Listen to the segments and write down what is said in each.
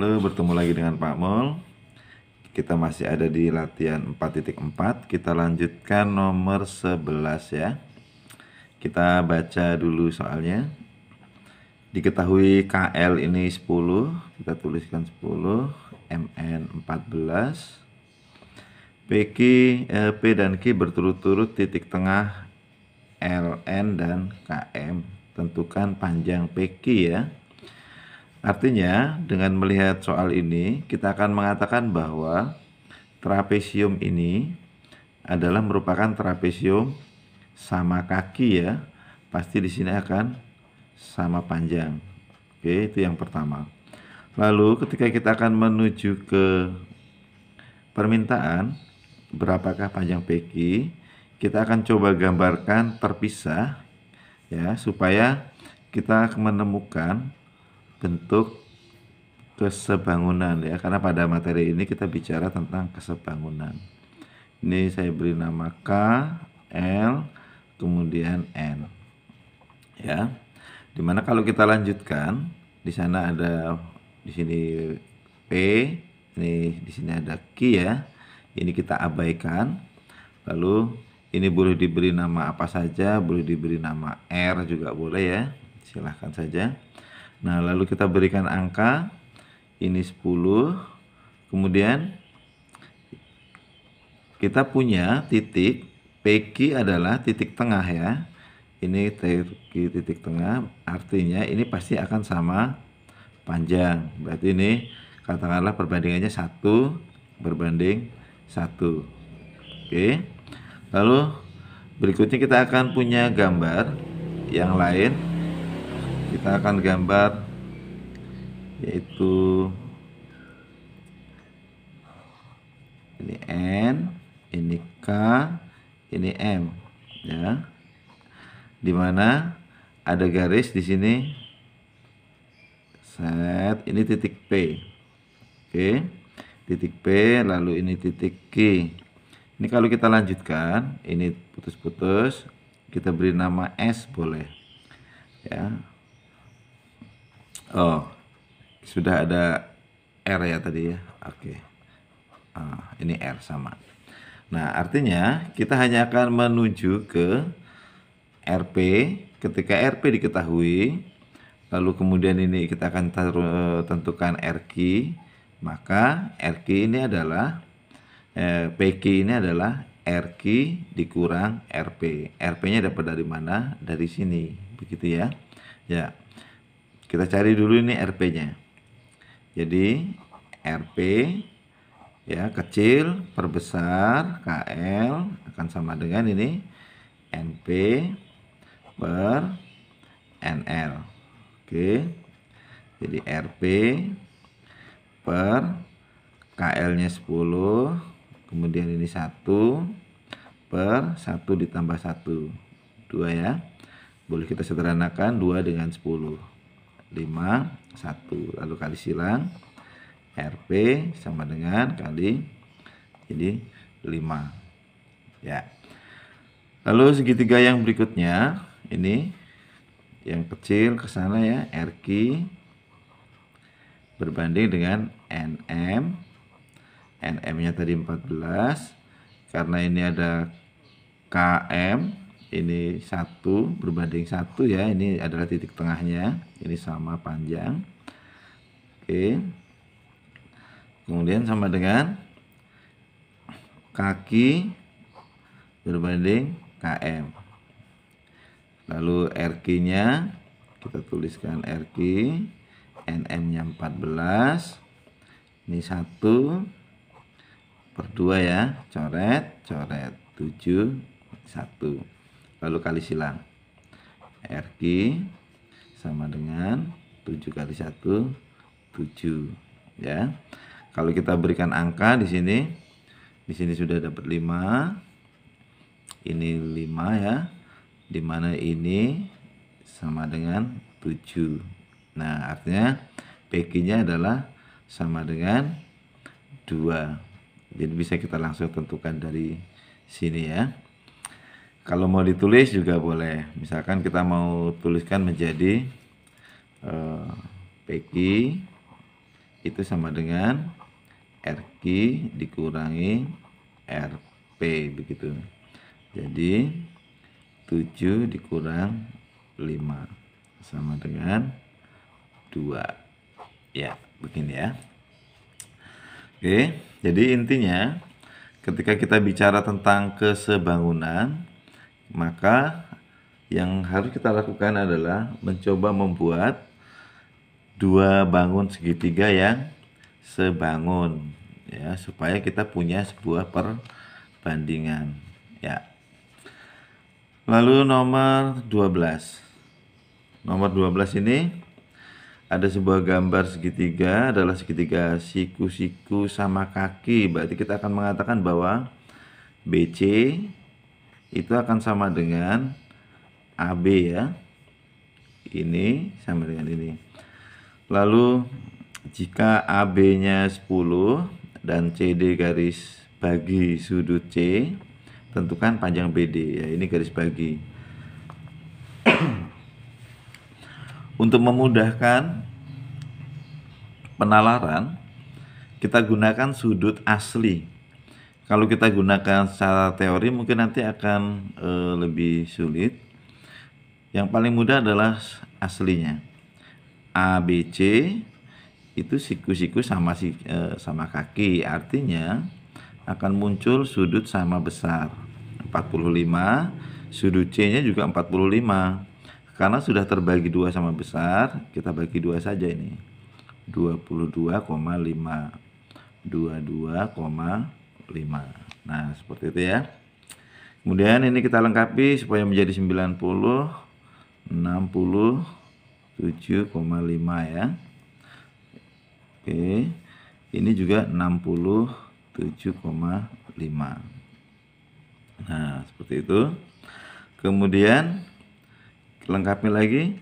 Halo, bertemu lagi dengan Pak Mol. Kita masih ada di latihan 4.4. Kita lanjutkan nomor 11 ya. Kita baca dulu soalnya. Diketahui KL ini 10, kita tuliskan 10, MN 14. PQ, eh, P dan Q berturut-turut titik tengah LN dan KM. Tentukan panjang PQ ya. Artinya, dengan melihat soal ini, kita akan mengatakan bahwa trapesium ini adalah merupakan trapesium sama kaki ya. Pasti di sini akan sama panjang. Oke, itu yang pertama. Lalu ketika kita akan menuju ke permintaan, berapakah panjang PQ? Kita akan coba gambarkan terpisah ya supaya kita menemukan bentuk kesebangunan ya karena pada materi ini kita bicara tentang kesebangunan ini saya beri nama K L kemudian N ya dimana kalau kita lanjutkan di sana ada di sini P ini di sini ada Q ya ini kita abaikan lalu ini boleh diberi nama apa saja boleh diberi nama R juga boleh ya silahkan saja Nah, lalu kita berikan angka ini 10. Kemudian kita punya titik PQ adalah titik tengah ya. Ini titik tengah artinya ini pasti akan sama panjang. Berarti ini katakanlah perbandingannya satu berbanding satu Oke. Lalu berikutnya kita akan punya gambar yang lain kita akan gambar yaitu ini N ini K ini M ya dimana ada garis di sini set ini titik P oke titik P lalu ini titik k ini kalau kita lanjutkan ini putus-putus kita beri nama S boleh ya Oh, sudah ada R ya tadi ya. Oke. Okay. Ah, ini R sama. Nah, artinya kita hanya akan menuju ke RP. Ketika RP diketahui, lalu kemudian ini kita akan tentukan RQ. Maka RQ ini adalah, eh, PQ ini adalah RQ dikurang RP. RP-nya dapat dari mana? Dari sini. Begitu ya. Ya. Kita cari dulu ini RP-nya. Jadi RP ya kecil perbesar KL akan sama dengan ini NP per NL. Oke. Jadi RP per KL-nya 10, kemudian ini 1 per 1 ditambah 1. 2 ya. Boleh kita sederhanakan 2 dengan 10. 5 1 lalu kali silang RP sama dengan kali jadi 5 ya lalu segitiga yang berikutnya ini yang kecil ke sana ya RQ berbanding dengan NM NM nya tadi 14 karena ini ada KM ini satu berbanding satu ya ini adalah titik tengahnya ini sama panjang oke kemudian sama dengan kaki berbanding km lalu rq nya kita tuliskan rq nm nya 14 ini satu per dua ya coret coret 7 1 lalu kali silang RG sama dengan 7 kali 1 7 ya kalau kita berikan angka di sini di sini sudah dapat 5 ini 5 ya dimana ini sama dengan 7 nah artinya PG nya adalah sama dengan 2 jadi bisa kita langsung tentukan dari sini ya kalau mau ditulis juga boleh. Misalkan kita mau tuliskan menjadi uh, eh, PQ itu sama dengan RQ dikurangi RP begitu. Jadi 7 dikurang 5 sama dengan 2. Ya, begini ya. Oke, jadi intinya ketika kita bicara tentang kesebangunan, maka yang harus kita lakukan adalah mencoba membuat dua bangun segitiga yang sebangun ya supaya kita punya sebuah perbandingan ya. Lalu nomor 12. Nomor 12 ini ada sebuah gambar segitiga adalah segitiga siku-siku sama kaki. Berarti kita akan mengatakan bahwa BC itu akan sama dengan AB ya. Ini sama dengan ini. Lalu jika AB-nya 10 dan CD garis bagi sudut C, tentukan panjang BD ya. Ini garis bagi. Untuk memudahkan penalaran, kita gunakan sudut asli kalau kita gunakan secara teori mungkin nanti akan e, lebih sulit. Yang paling mudah adalah aslinya. ABC itu siku-siku sama si e, sama kaki. Artinya akan muncul sudut sama besar. 45, sudut C-nya juga 45. Karena sudah terbagi dua sama besar, kita bagi dua saja ini. 22,5 22,5 5. Nah, seperti itu ya. Kemudian ini kita lengkapi supaya menjadi 90 67,5 ya. Oke. Ini juga 67,5. Nah, seperti itu. Kemudian lengkapi lagi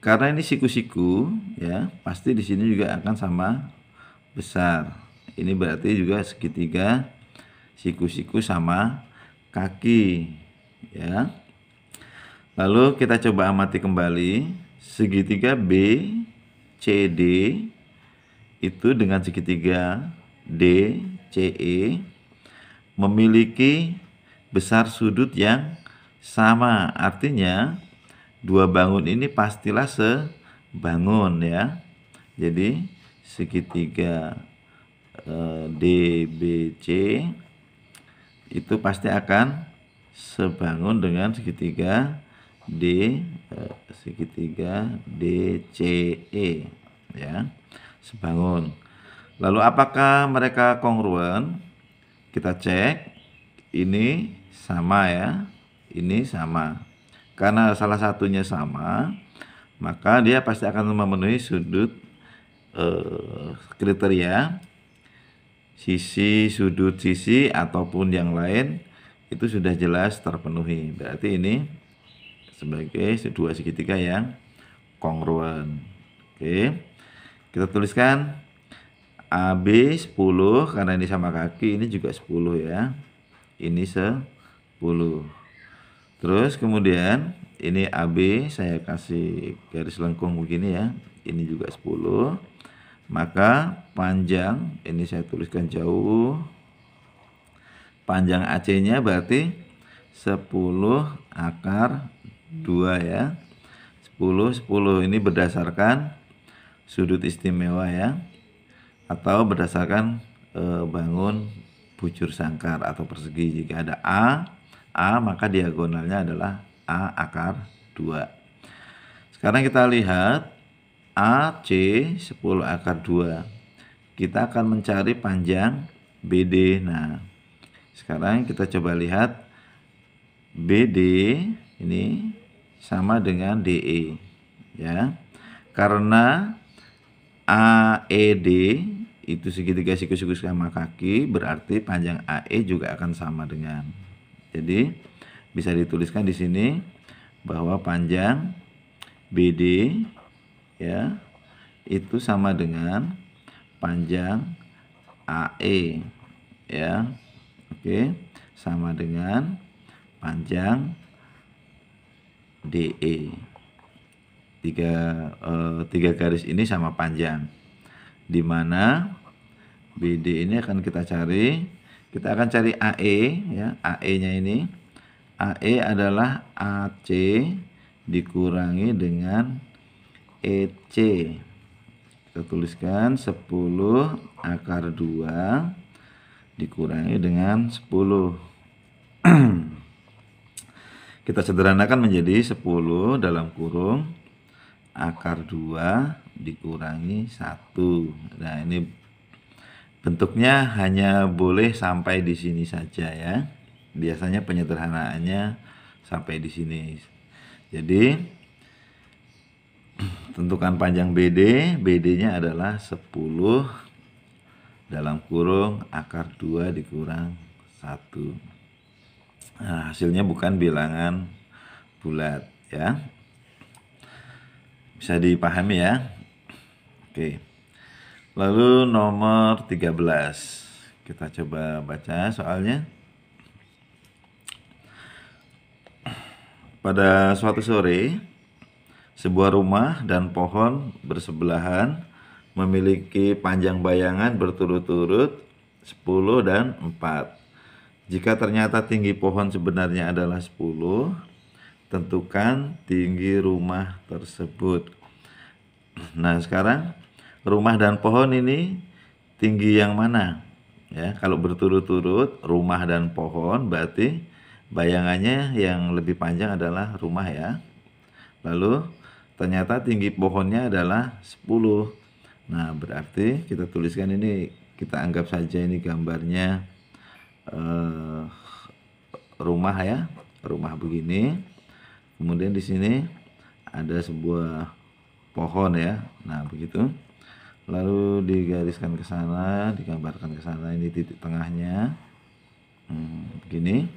karena ini siku-siku ya, pasti di sini juga akan sama besar. Ini berarti juga segitiga siku-siku sama kaki ya. Lalu kita coba amati kembali segitiga B, C, D itu dengan segitiga D, C, E memiliki besar sudut yang sama. Artinya dua bangun ini pastilah sebangun ya. Jadi segitiga Eh, DBC itu pasti akan sebangun dengan segitiga D eh, segitiga DCE ya sebangun lalu apakah mereka kongruen kita cek ini sama ya ini sama karena salah satunya sama maka dia pasti akan memenuhi sudut eh, kriteria sisi, sudut sisi ataupun yang lain itu sudah jelas terpenuhi. Berarti ini sebagai dua segitiga yang kongruen. Oke. Kita tuliskan AB 10 karena ini sama kaki, ini juga 10 ya. Ini 10. Terus kemudian ini AB saya kasih garis lengkung begini ya. Ini juga 10 maka panjang ini saya tuliskan jauh panjang AC-nya berarti 10 akar 2 ya 10 10 ini berdasarkan sudut istimewa ya atau berdasarkan e, bangun bujur sangkar atau persegi jika ada A A maka diagonalnya adalah A akar 2 sekarang kita lihat AC 10 akar 2 kita akan mencari panjang BD nah sekarang kita coba lihat BD ini sama dengan DE ya karena AED itu segitiga siku-siku sama kaki berarti panjang AE juga akan sama dengan jadi bisa dituliskan di sini bahwa panjang BD ya itu sama dengan panjang AE ya oke sama dengan panjang DE tiga eh, tiga garis ini sama panjang di mana BD ini akan kita cari kita akan cari AE ya AE nya ini AE adalah AC dikurangi dengan EC kita tuliskan 10 akar 2 dikurangi dengan 10 kita sederhanakan menjadi 10 dalam kurung akar 2 dikurangi 1 nah ini bentuknya hanya boleh sampai di sini saja ya biasanya penyederhanaannya sampai di sini jadi tentukan panjang BD, BD-nya adalah 10 dalam kurung akar 2 dikurang 1. Nah, hasilnya bukan bilangan bulat ya. Bisa dipahami ya. Oke. Lalu nomor 13. Kita coba baca soalnya. Pada suatu sore, sebuah rumah dan pohon bersebelahan memiliki panjang bayangan berturut-turut 10 dan 4. Jika ternyata tinggi pohon sebenarnya adalah 10, tentukan tinggi rumah tersebut. Nah, sekarang rumah dan pohon ini tinggi yang mana? Ya, kalau berturut-turut rumah dan pohon berarti bayangannya yang lebih panjang adalah rumah ya. Lalu Ternyata tinggi pohonnya adalah 10. Nah, berarti kita tuliskan ini kita anggap saja ini gambarnya eh, rumah ya, rumah begini. Kemudian di sini ada sebuah pohon ya. Nah, begitu. Lalu digariskan ke sana, digambarkan ke sana ini titik tengahnya. Hmm, begini.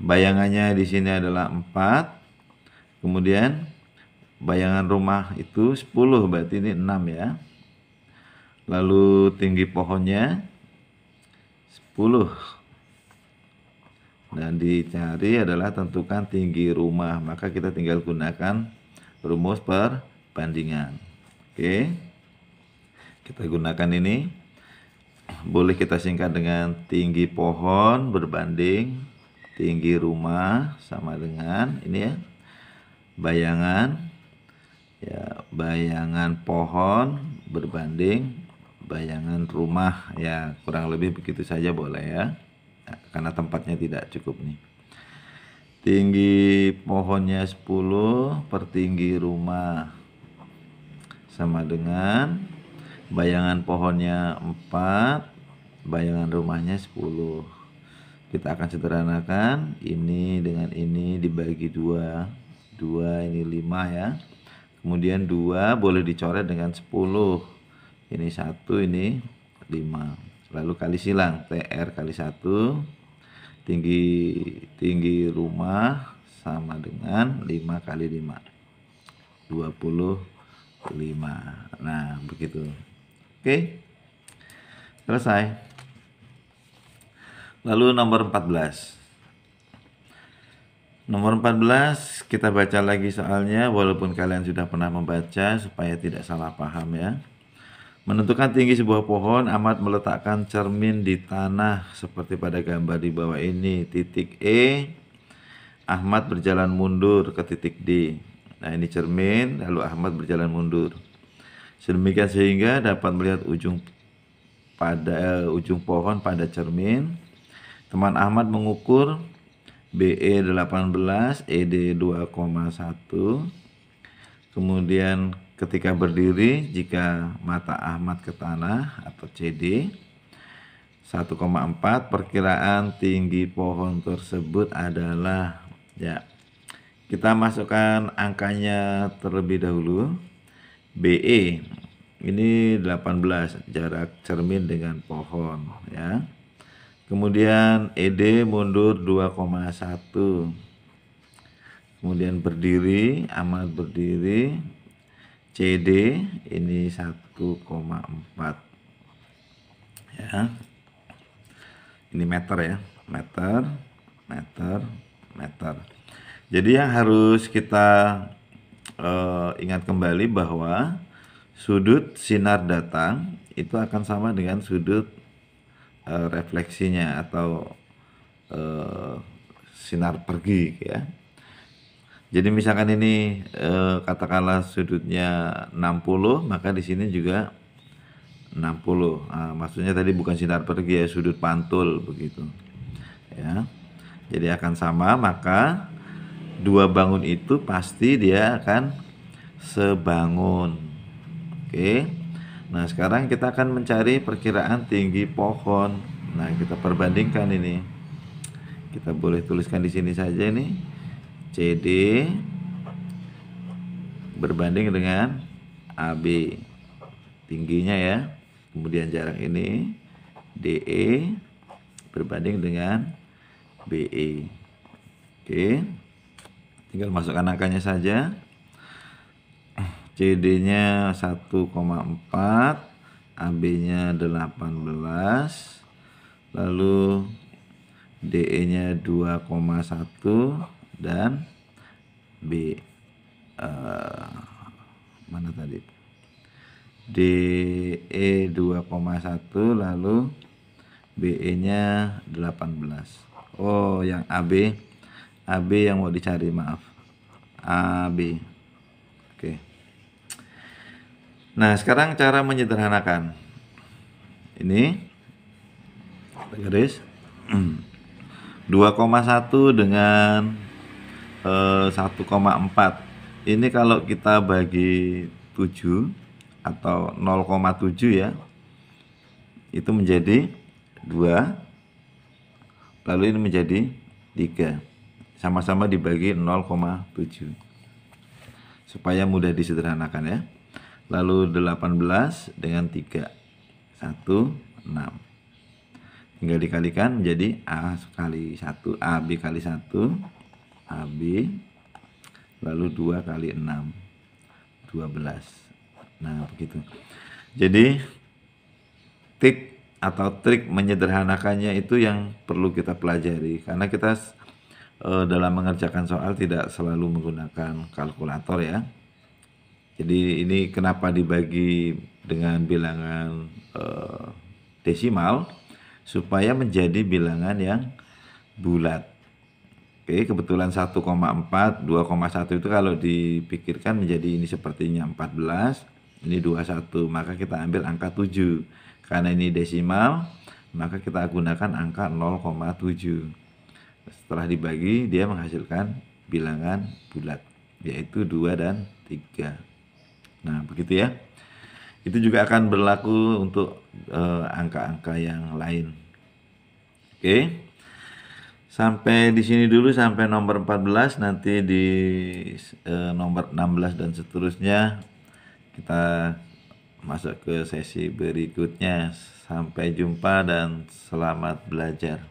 Bayangannya di sini adalah 4 Kemudian bayangan rumah itu 10 berarti ini 6 ya. Lalu tinggi pohonnya 10 dan dicari adalah tentukan tinggi rumah maka kita tinggal gunakan rumus perbandingan oke kita gunakan ini boleh kita singkat dengan tinggi pohon berbanding tinggi rumah sama dengan ini ya bayangan ya bayangan pohon berbanding bayangan rumah ya kurang lebih begitu saja boleh ya nah, karena tempatnya tidak cukup nih tinggi pohonnya 10 pertinggi rumah sama dengan bayangan pohonnya 4 bayangan rumahnya 10 kita akan sederhanakan ini dengan ini dibagi dua 2 ini 5 ya kemudian 2 boleh dicoret dengan 10 ini 1 ini 5 lalu kali silang TR kali 1 tinggi tinggi rumah sama dengan 5 kali 5 25 nah begitu oke selesai lalu nomor 14 Nomor 14 kita baca lagi soalnya walaupun kalian sudah pernah membaca supaya tidak salah paham ya. Menentukan tinggi sebuah pohon amat meletakkan cermin di tanah seperti pada gambar di bawah ini. Titik E Ahmad berjalan mundur ke titik D. Nah, ini cermin lalu Ahmad berjalan mundur. Sedemikian sehingga dapat melihat ujung pada uh, ujung pohon pada cermin. Teman Ahmad mengukur BE 18, ED 2,1. Kemudian ketika berdiri jika mata Ahmad ke tanah atau CD 1,4 perkiraan tinggi pohon tersebut adalah ya kita masukkan angkanya terlebih dahulu BE ini 18 jarak cermin dengan pohon ya Kemudian ED mundur 2,1. Kemudian berdiri, amat berdiri. CD ini 1,4. Ya. Ini meter ya, meter, meter, meter. Jadi yang harus kita uh, ingat kembali bahwa sudut sinar datang itu akan sama dengan sudut Eh, refleksinya atau uh, sinar pergi ya. Jadi misalkan ini eh, katakanlah sudutnya 60, maka di sini juga 60. Nah, maksudnya tadi bukan sinar pergi ya, sudut pantul begitu. Ya. Jadi akan sama, maka dua bangun itu pasti dia akan sebangun. Oke. Okay. Nah, sekarang kita akan mencari perkiraan tinggi pohon. Nah, kita perbandingkan ini. Kita boleh tuliskan di sini saja ini. CD berbanding dengan AB. Tingginya ya. Kemudian jarak ini DE berbanding dengan BE. Oke. Tinggal masukkan angkanya saja. CD-nya 1,4, AB-nya 18, lalu DE-nya 2,1 dan B uh, mana tadi? DE 2,1 lalu BE-nya 18. Oh, yang AB AB yang mau dicari, maaf. AB Nah, sekarang cara menyederhanakan. Ini garis hmm. 2,1 dengan 1,4. Eh, ini kalau kita bagi 7 atau 0,7 ya. Itu menjadi 2 lalu ini menjadi 3. Sama-sama dibagi 0,7. Supaya mudah disederhanakan ya. Lalu 18 dengan 3. 1, 6. Tinggal dikalikan menjadi A kali 1, AB kali 1, AB. Lalu 2 kali 6. 12. Nah, begitu. Jadi, tip atau trik menyederhanakannya itu yang perlu kita pelajari. Karena kita e, dalam mengerjakan soal tidak selalu menggunakan kalkulator ya. Jadi ini kenapa dibagi dengan bilangan eh, desimal supaya menjadi bilangan yang bulat. Oke, kebetulan 1,4, 2,1 itu kalau dipikirkan menjadi ini sepertinya 14, ini 21, maka kita ambil angka 7. Karena ini desimal, maka kita gunakan angka 0,7. Setelah dibagi, dia menghasilkan bilangan bulat, yaitu 2 dan 3. Nah, begitu ya. Itu juga akan berlaku untuk eh, angka-angka uh, yang lain. Oke. Okay. Sampai di sini dulu sampai nomor 14 nanti di uh, nomor 16 dan seterusnya kita masuk ke sesi berikutnya. Sampai jumpa dan selamat belajar.